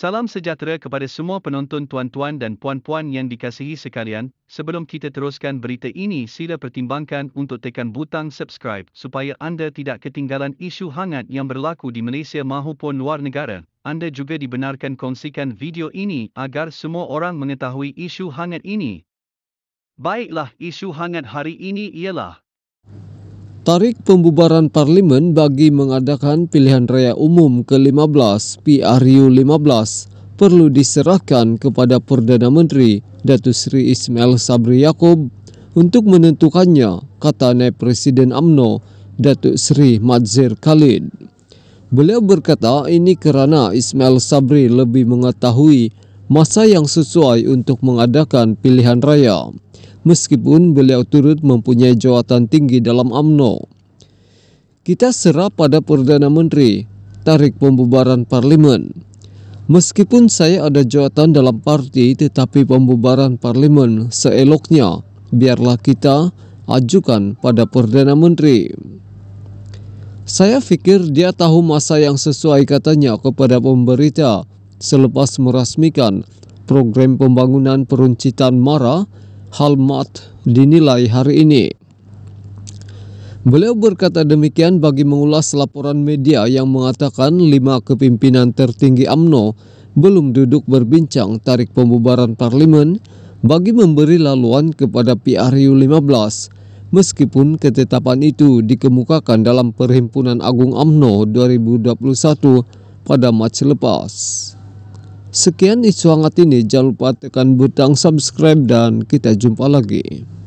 Salam sejahtera kepada semua penonton tuan-tuan dan puan-puan yang dikasihi sekalian. Sebelum kita teruskan berita ini, sila pertimbangkan untuk tekan butang subscribe supaya anda tidak ketinggalan isu hangat yang berlaku di Malaysia maupun luar negara. Anda juga dibenarkan kongsikan video ini agar semua orang mengetahui isu hangat ini. Baiklah, isu hangat hari ini ialah Tarik pembubaran parlimen bagi mengadakan pilihan raya umum ke-15 PRU 15 perlu diserahkan kepada Perdana Menteri Datuk Sri Ismail Sabri Yaakob untuk menentukannya, kata Naib Presiden AMNO Datuk Sri Madzir Khalid. Beliau berkata ini kerana Ismail Sabri lebih mengetahui masa yang sesuai untuk mengadakan pilihan raya, meskipun beliau turut mempunyai jawatan tinggi dalam AMNO. Kita serap pada Perdana Menteri, tarik pembubaran parlimen Meskipun saya ada jawatan dalam parti tetapi pembubaran parlimen seeloknya, biarlah kita ajukan pada Perdana Menteri. Saya pikir dia tahu masa yang sesuai katanya kepada pemberita selepas merasmikan program pembangunan peruncitan Mara, Halmat dinilai hari ini. Beliau berkata demikian bagi mengulas laporan media yang mengatakan lima kepimpinan tertinggi AMNO belum duduk berbincang tarik pembubaran parlemen bagi memberi laluan kepada PRU 15 meskipun ketetapan itu dikemukakan dalam Perhimpunan Agung AMNO 2021 pada Mac lepas. Sekian isu hangat ini, jangan lupa tekan butang subscribe dan kita jumpa lagi.